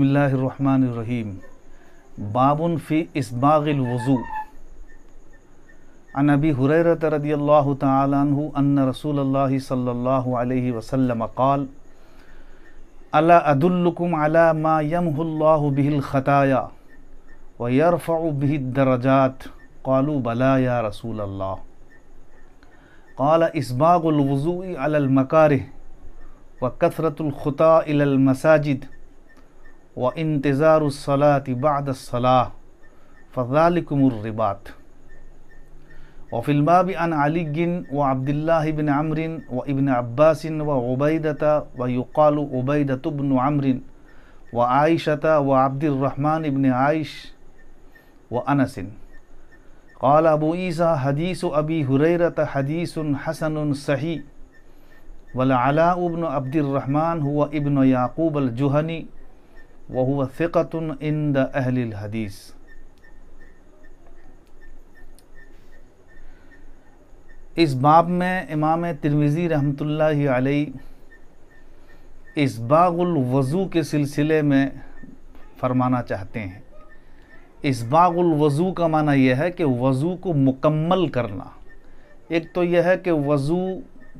बसमीम बाबन फ़ी इसबागिल वज़ू अन अबी हुरैरत रदी अल्लाह तु अन रसूल सल्लल्लाहु अलैहि वसल्लम क़ाल अला अदुल्लुकुम अला मा यमहुल्लाहु बिहिल ख़ताया व यरफ़उ बिहि दरजात क़ालू बला या रसूल अल्लाह क़ाल इसबागुल वज़ू अलल मकारह व कसरतुल ख़ुता इलल मसाजिद وانتظار الصلاة بعد الصلاة فذلكم الرباط وفي الباب عن علي وعبد الله بن عمرو وابن عباس وعبيدة ويقال عبيدة بن عمرو وعائشة وعبد الرحمن بن عائش وأنس قال أبو عيسى حديث أبي هريرة حديث حسن صحيح ولعلاء بن عبد الرحمن هو ابن يعقوب الجهني वह फ़िकतन इन أهل الحديث इस बाब में इमाम तिरमिज़ी रहमतुल्ला इस बागुल वज़ू के सिलसिले में फरमाना चाहते हैं इस बागुल वज़ू का माना यह है कि वज़ू को मुकम्मल करना एक तो यह है कि वज़ू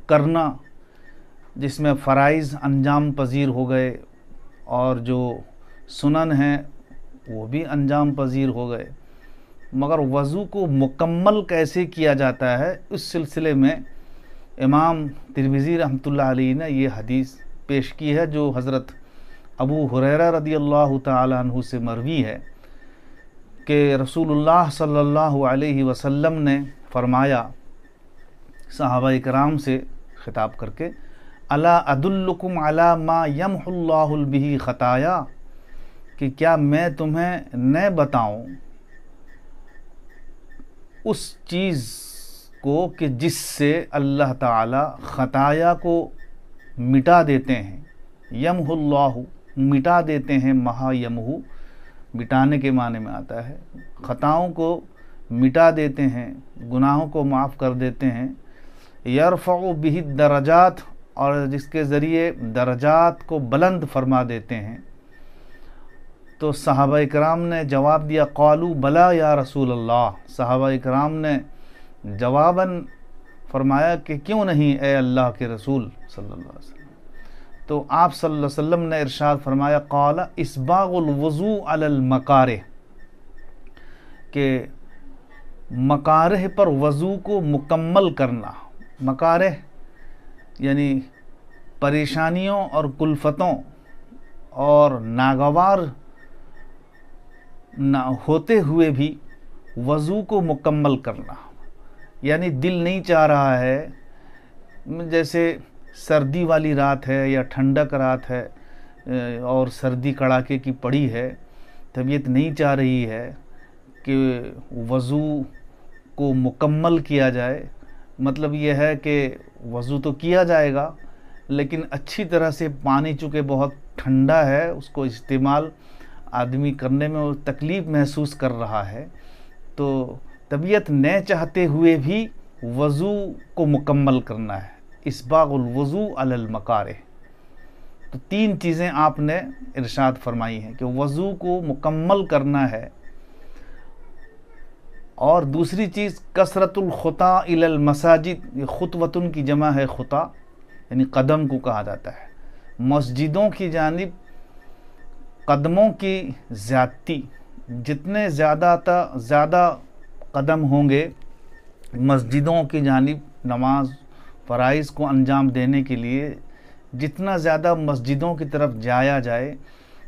करना जिसमें फ़राइज़ अंजाम पजीर हो गए और जो सुनन हैं वो भी अंजाम पजीर हो गए मगर वज़ू को मुकम्मल कैसे किया जाता है उस सिलसिले में इमाम तिरमिज़ी रहमतुल्लाह अलैह ने यह हदीस पेश की है जो हज़रत अबू हुरैरा रदी अल्लाह तु से मरवी है कि रसूलुल्लाह सल्लल्लाहु अलैहि वसल्लम ने फरमाया सहाबा कराम से ख़िताब करके अला अदुल्लुकुम अला मा यम बिही ख़ताया कि क्या मैं तुम्हें न बताऊं उस चीज़ को कि जिससे अल्लाह ताला ख़ताया को मिटा देते हैं यमहुल्लाहु मिटा देते हैं महायमहू मिटाने के माने में आता है ख़ताओं को मिटा देते हैं गुनाहों को माफ़ कर देते हैं यरफ़ बिही दर्जात और जिसके ज़रिए दर्जात को बुलंद फरमा देते हैं तो सहाबा कराम ने जवाब दिया कालू बला या रसूल अल्लाह सहाबा कराम ने जवाबन फरमाया कि क्यों नहीं ए अल्लाह के रसूल सल्लल्लाहु अलैहि वसल्लम तो आप सल्लल्लाहु अलैहि वसल्लम ने इरशाद फरमाया काला इसबागुलवज़ू अलमकार के मकार पर वज़ू को मुकम्मल करना मकार यानी परेशानियों और कुल्फ़तों और नागवार ना होते हुए भी वज़ू को मुकम्मल करना यानी दिल नहीं चाह रहा है जैसे सर्दी वाली रात है या ठंडक रात है और सर्दी कड़ाके की पड़ी है तबीयत नहीं चाह रही है कि वज़ू को मुकम्मल किया जाए मतलब यह है कि वज़ू तो किया जाएगा लेकिन अच्छी तरह से पानी चूँकि बहुत ठंडा है उसको इस्तेमाल आदमी करने में वो तकलीफ़ महसूस कर रहा है तो तबीयत न चाहते हुए भी वज़ू को मुकम्मल करना है इस इसबागुलवज़ू अलमकार तो तीन चीज़ें आपने इरशाद फरमाई हैं कि वज़ू को मुकम्मल करना है और दूसरी चीज़ कसरतुलख़ता इलमसाजिद ये ख़ुतवतन की जमा है ख़ुता यानी कदम को कहा जाता है मस्जिदों की जानब कदमों की ज़्यादती जितने ज़्यादा ज़्यादा कदम होंगे मस्जिदों की जानब नमाज फ़राइज़ को अंजाम देने के लिए जितना ज़्यादा मस्जिदों की तरफ जाया जाए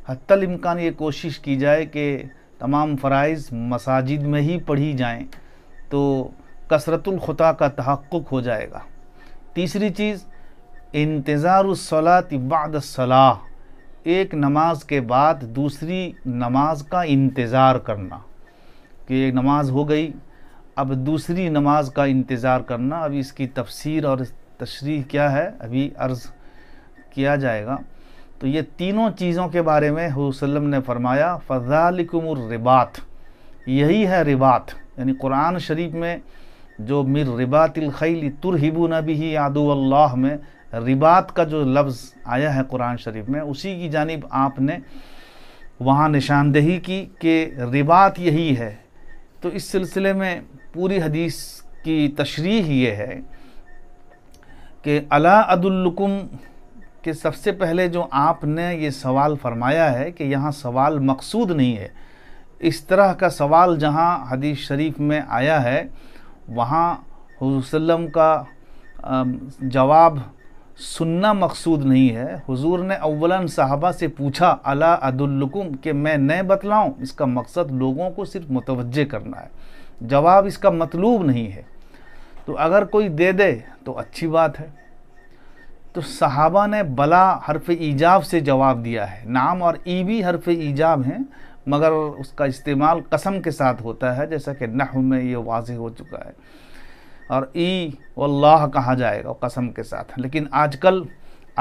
हत्तल इम्कान ये कोशिश की जाए कि तमाम फ़राइज़ मसाजिद में ही पढ़ी जाएं तो कसरतुलखुता का तहक़ हो जाएगा तीसरी चीज़ सलात बाद सलाह एक नमाज के बाद दूसरी नमाज का इंतज़ार करना कि एक नमाज हो गई अब दूसरी नमाज का इंतज़ार करना अभी इसकी तफसीर और तशरी क्या है अभी अर्ज़ किया जाएगा तो ये तीनों चीज़ों के बारे में वसल्लम ने फरमाया फ़जालिकुमरबात यही है रिबात यानी कुरान शरीफ में जो मिर रिबातिलखैली तुरहिबू नबी ही अल्लाह में रिबात का जो लफ्ज़ आया है कुरान शरीफ में उसी की जानब आपने वहाँ निशानदेही की कि रिबात यही है तो इस सिलसिले में पूरी हदीस की तशरी ये है कि अला के सबसे पहले जो आपने ये सवाल फरमाया है कि यहाँ सवाल मकसूद नहीं है इस तरह का सवाल जहाँ हदीस शरीफ में आया है वहाँ वसल्लम का जवाब सुनना मकसूद नहीं है हुजूर ने अव्वलन साहबा से पूछा अला अदुल्लुकुम कि मैं न बतलाऊँ इसका मकसद लोगों को सिर्फ मुतवजह करना है जवाब इसका मतलूब नहीं है तो अगर कोई दे दे तो अच्छी बात है तो साहबा ने बला हरफ ईजाब से जवाब दिया है नाम और ई भी हरफ ईजाब हैं मगर उसका इस्तेमाल कसम के साथ होता है जैसा कि नह में ये वाज हो चुका है और ई वल्लाह कहा जाएगा कसम के साथ लेकिन आजकल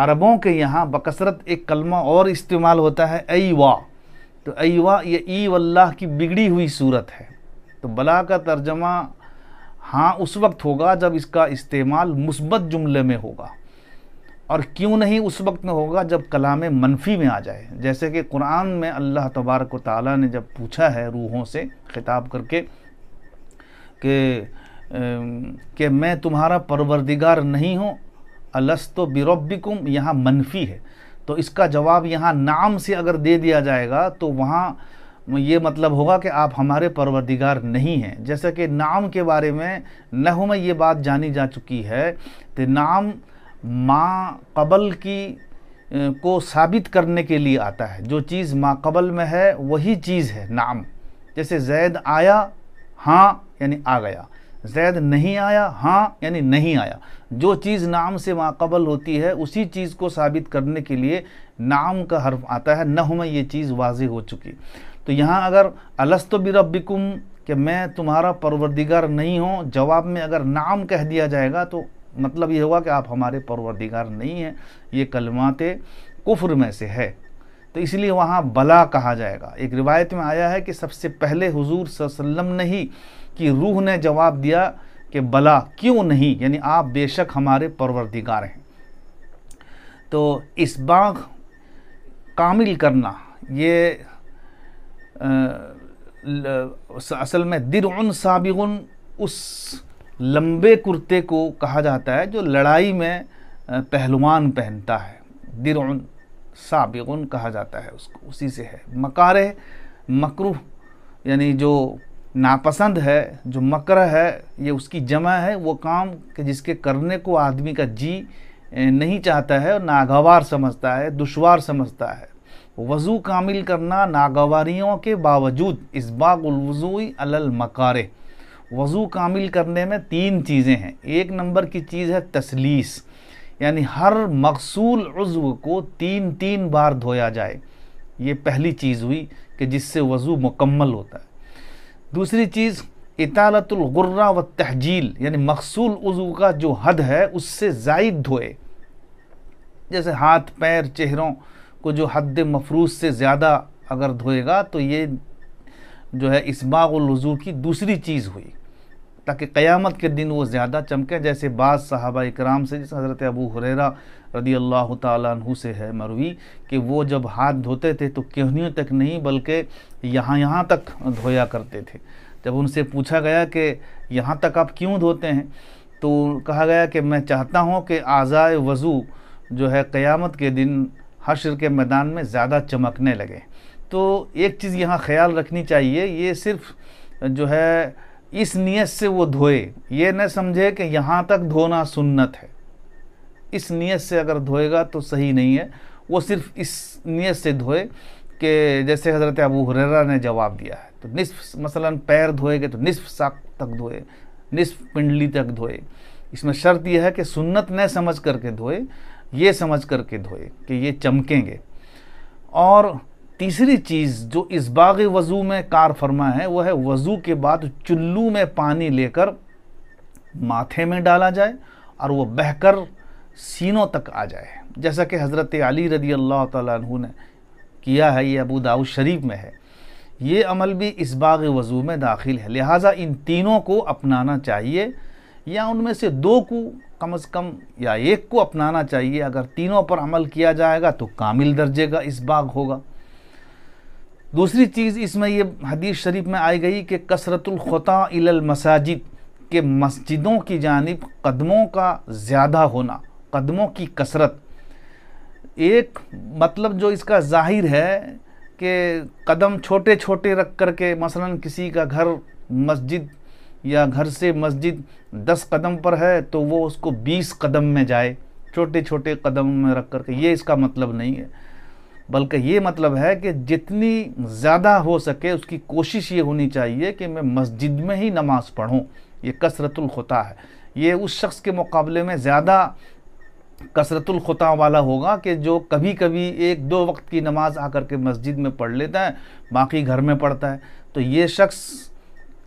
अरबों के यहाँ बकसरत एक कलमा और इस्तेमाल होता है ऐ वाह तो ऐ वा ये ई वल्लाह की बिगड़ी हुई सूरत है तो बला का तर्जमा हाँ उस वक्त होगा जब इसका इस्तेमाल मुसबत जुमले में होगा और क्यों नहीं उस वक्त में होगा जब कलाम मनफी में आ जाए जैसे कि कुरान में अल्लाह तबारक ताली ने जब पूछा है रूहों से खिताब करके कि कि मैं तुम्हारा परवरदिगार नहीं हूँ अलस तो बिरबिकुम यहाँ मनफी है तो इसका जवाब यहाँ नाम से अगर दे दिया जाएगा तो वहाँ ये मतलब होगा कि आप हमारे परवरदिगार नहीं हैं जैसा कि नाम के बारे में नहु में ये बात जानी जा चुकी है तो नाम माँ कबल की को साबित करने के लिए आता है जो चीज़ माँ कबल में है वही चीज़ है नाम जैसे जैद आया हाँ यानी आ गया जैद नहीं आया हाँ यानी नहीं आया जो चीज़ नाम से माकबल होती है उसी चीज़ को साबित करने के लिए नाम का हर्फ आता है न में ये चीज़ वाज हो चुकी तो यहाँ अगर अलस्त बिरबिकुम कि मैं तुम्हारा परवरदिगार नहीं हूँ जवाब में अगर नाम कह दिया जाएगा तो मतलब ये होगा कि आप हमारे परवरदिगार नहीं हैं ये कलमाते कुफ्र में से है तो इसलिए वहाँ बला कहा जाएगा एक रिवायत में आया है कि सबसे पहले हजूर वसल्लम ने ही आपकी रूह ने जवाब दिया कि बला क्यों नहीं यानी आप बेशक हमारे परवरदिगार हैं तो इस बाग कामिल करना ये आ, असल में उन साबिगुन उस लंबे कुर्ते को कहा जाता है जो लड़ाई में पहलवान पहनता है दिरुन साबिगुन कहा जाता है उसको उसी से है मकार मकरू यानी जो नापसंद है जो मकर है ये उसकी जमा है वो काम कि जिसके करने को आदमी का जी नहीं चाहता है और नागवार समझता है दुशवार समझता है वज़ू कामिल करना नागवारियों के बावजूद इसबागुलवज़ूई अलल मकारे वज़ू कामिल करने में तीन चीज़ें हैं एक नंबर की चीज़ है तसलीस यानी हर मकसूल उज्व को तीन तीन बार धोया जाए ये पहली चीज़ हुई कि जिससे वज़ू मुकम्मल होता है दूसरी चीज़ इतालतुलग्रा व तहजील यानी मखसूल उज़ू का जो हद है उससे जायद धोए जैसे हाथ पैर चेहरों को जो हद मफरूज से ज़्यादा अगर धोएगा तो ये जो है इसबागुलज़ू की दूसरी चीज़ हुई ताकि क़यामत के दिन वो ज़्यादा चमके जैसे बाज़ साहबा इक्राम से जिस हज़रत अबू हुरेरा रदी अल्लाह तु से है मरवी कि वो जब हाथ धोते थे तो कहनियों तक नहीं बल्कि यहाँ यहाँ तक धोया करते थे जब उनसे पूछा गया कि यहाँ तक आप क्यों धोते हैं तो कहा गया कि मैं चाहता हूँ कि आज़ाए वज़ू जो है क़यामत के दिन हशर के मैदान में ज़्यादा चमकने लगे तो एक चीज़ यहाँ ख्याल रखनी चाहिए ये सिर्फ जो है इस नीयत से वो धोए ये न समझे कि यहाँ तक धोना सुन्नत है इस नीयत से अगर धोएगा तो सही नहीं है वो सिर्फ इस नीयत से धोए कि जैसे हज़रत अबू हुरेरा ने जवाब दिया है तो निसफ मसलन पैर गए तो निसफ साक तक धोए निसफ पिंडली तक धोए इसमें शर्त यह है कि सुन्नत न समझ करके धोए ये समझ करके धोए कि ये चमकेंगे और तीसरी चीज़ जो इस बाग वज़ू में कार फरमा है वह है वज़ू के बाद चुल्लू में पानी लेकर माथे में डाला जाए और वह बहकर सीनों तक आ जाए जैसा कि हज़रत अली रदी अल्लाह तु ने किया है ये अबू दाऊद शरीफ में है ये अमल भी इस बाग वज़ू में दाखिल है लिहाजा इन तीनों को अपनाना चाहिए या उनमें से दो को कम अज़ कम या एक को अपनाना चाहिए अगर तीनों पर अमल किया जाएगा तो कामिल दर्जे का इस बाग होगा दूसरी चीज़ इसमें ये हदीस शरीफ में आई गई कि कसरतुलख़ता मसाजिद के मस्जिदों की जानब कदमों का ज़्यादा होना कदमों की कसरत एक मतलब जो इसका जाहिर है कि कदम छोटे छोटे रख कर के मसलन किसी का घर मस्जिद या घर से मस्जिद दस कदम पर है तो वो उसको बीस कदम में जाए छोटे छोटे कदम में रख कर के ये इसका मतलब नहीं है बल्कि ये मतलब है कि जितनी ज़्यादा हो सके उसकी कोशिश ये होनी चाहिए कि मैं मस्जिद में ही नमाज़ पढ़ूँ ये कसरतुलखुता है ये उस शख्स के मुकाबले में ज़्यादा कसरतुलखुता वाला होगा कि जो कभी कभी एक दो वक्त की नमाज़ आकर के मस्जिद में पढ़ लेता है बाकी घर में पढ़ता है तो ये शख्स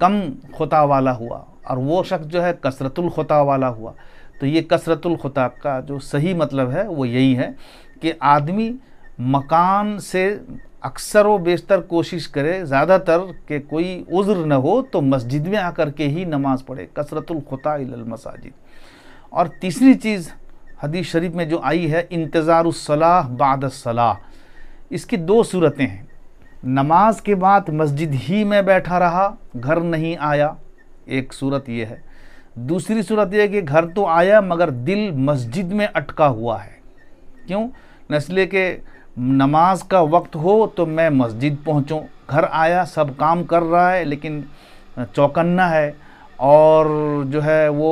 कम खुता वाला हुआ और वो शख्स जो है कसरतुलखुता वाला हुआ तो ये कसरतुलखुता का जो सही मतलब है वो यही है कि आदमी मकान से अक्सर व बेशतर कोशिश करे ज़्यादातर के कोई उज़्र न हो तो मस्जिद में आकर के ही नमाज़ पढ़े कसरतुलखुता मसाजिद और तीसरी चीज़ हदीस शरीफ में जो आई है बाद बादसलाह इसकी दो सूरतें हैं नमाज के बाद मस्जिद ही में बैठा रहा घर नहीं आया एक सूरत यह है दूसरी सूरत यह कि घर तो आया मगर दिल मस्जिद में अटका हुआ है क्यों नस्ले के नमाज का वक्त हो तो मैं मस्जिद पहुँचूँ घर आया सब काम कर रहा है लेकिन चौकन्ना है और जो है वो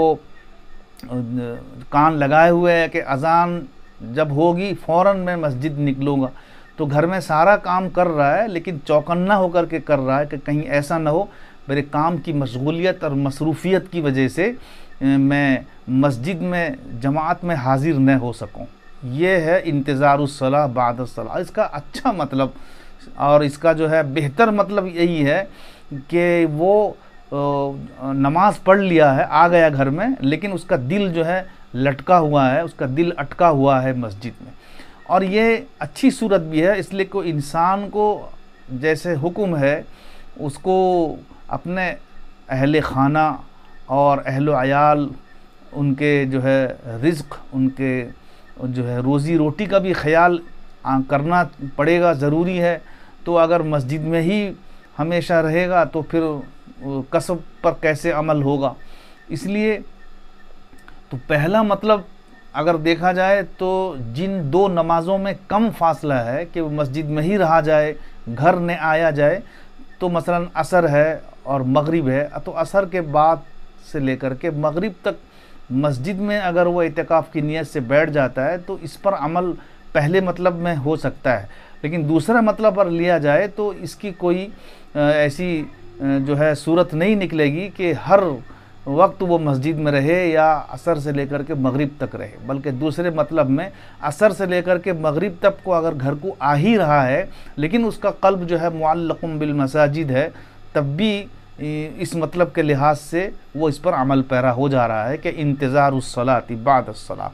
कान लगाए हुए है कि अजान जब होगी फ़ौर मैं मस्जिद निकलूँगा तो घर में सारा काम कर रहा है लेकिन चौकन्ना होकर के कर रहा है कि कहीं ऐसा ना हो मेरे काम की मशगूलियत और मसरूफियत की वजह से मैं मस्जिद में जमात में हाजिर न हो सकूँ ये है बाद सलाह इसका अच्छा मतलब और इसका जो है बेहतर मतलब यही है कि वो नमाज पढ़ लिया है आ गया घर में लेकिन उसका दिल जो है लटका हुआ है उसका दिल अटका हुआ है मस्जिद में और ये अच्छी सूरत भी है इसलिए को इंसान को जैसे हुक्म है उसको अपने अहल खाना और अहल आयाल उनके जो है रिज्क उनके जो है रोज़ी रोटी का भी ख्याल करना पड़ेगा ज़रूरी है तो अगर मस्जिद में ही हमेशा रहेगा तो फिर कसब पर कैसे अमल होगा इसलिए तो पहला मतलब अगर देखा जाए तो जिन दो नमाज़ों में कम फासला है कि मस्जिद में ही रहा जाए घर न आया जाए तो मसलन असर है और मगरिब है तो असर के बाद से लेकर के मगरिब तक मस्जिद में अगर वो इतकाफ़ की नीयत से बैठ जाता है तो इस पर अमल पहले मतलब में हो सकता है लेकिन दूसरा मतलब पर लिया जाए तो इसकी कोई ऐसी जो है सूरत नहीं निकलेगी कि हर वक्त वो मस्जिद में रहे या असर से लेकर के मगरिब तक रहे बल्कि दूसरे मतलब में असर से लेकर के मगरिब तक को अगर घर को आ ही रहा है लेकिन उसका कल्ब जो है मुआलकुम बिल मसाजिद है तब भी इस मतलब के लिहाज से वो इस पर अमल पैरा हो जा रहा है कि इंतज़ार उसलाती सला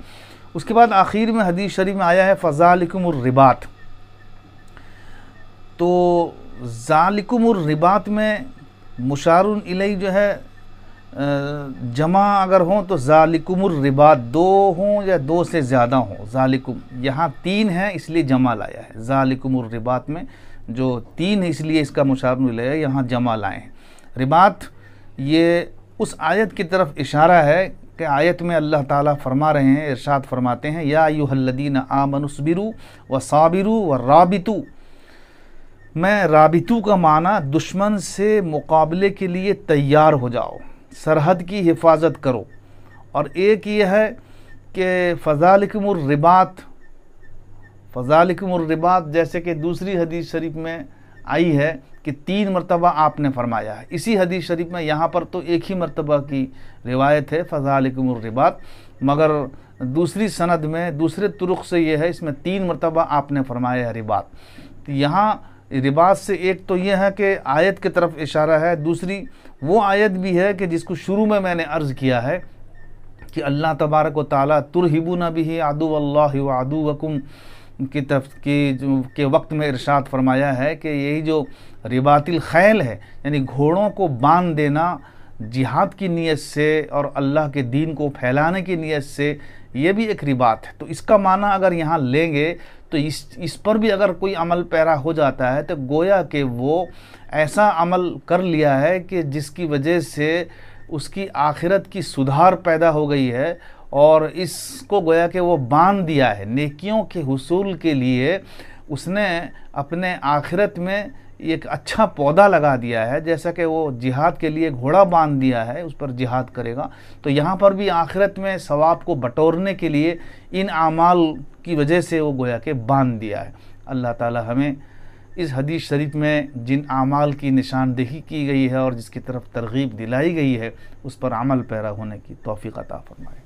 उसके बाद आखिर में हदीस शरीफ में आया है फ़ज़ालिकुमरबात तो ज़ालिकमरबात में मुशारुन जो है जमा अगर हों तो ज़ालिकमरबात दो हों या दो से ज़्यादा हों ज़ालिकुम यहाँ तीन है इसलिए जमा लाया है ज़ालिकमरबात में जो तीन है इसलिए इसका मुशारन है यहाँ जमा लाए हैं रिबात ये उस आयत की तरफ इशारा है कि आयत में अल्लाह ताला फरमा रहे हैं इरशाद फरमाते हैं या यूहल्लदीन आमनसबिरु व साबिरु व राबितु मैं राबितु का माना दुश्मन से मुकाबले के लिए तैयार हो जाओ सरहद की हिफाजत करो और एक ये है कि फ़जालकमरबात फ़जालकमरबात जैसे कि दूसरी हदीस शरीफ में आई है कि तीन मरतबा आपने फरमाया है इसी हदीस शरीफ में यहाँ पर तो एक ही मरतबा की रिवायत है फ़जालकमरबात मगर दूसरी सनद में दूसरे तुरुख से यह है इसमें तीन मरतबा आपने फरमाया है रिबात तो यहाँ रिबात से एक तो यह है कि आयत की तरफ इशारा है दूसरी वो आयत भी है कि जिसको शुरू में मैंने अर्ज़ किया है कि अल्लाह तबारक व ताली तुरहिबू नबी आदू अल्लाह आदू वकुम की तफ की के वक्त में इरशाद फरमाया है कि यही जो रिबातिल खैल है यानी घोड़ों को बांध देना जिहाद की नीयत से और अल्लाह के दीन को फैलाने की नीयत से ये भी एक रिबात है तो इसका माना अगर यहाँ लेंगे तो इस इस पर भी अगर कोई अमल पैरा हो जाता है तो गोया कि वो ऐसा अमल कर लिया है कि जिसकी वजह से उसकी आखिरत की सुधार पैदा हो गई है और इसको गोया कि वो बांध दिया है नेकियों के हसूल के लिए उसने अपने आखिरत में एक अच्छा पौधा लगा दिया है जैसा कि वो जिहाद के लिए घोड़ा बांध दिया है उस पर जिहाद करेगा तो यहाँ पर भी आखिरत में सवाब को बटोरने के लिए इन आमाल की वजह से वो गोया के बांध दिया है अल्लाह ताला हमें इस हदीस शरीफ में जिन आमाल की निशानदेही की गई है और जिसकी तरफ तरगीब दिलाई गई है उस पर अमल पैरा होने की तोफ़ी अता फरमाए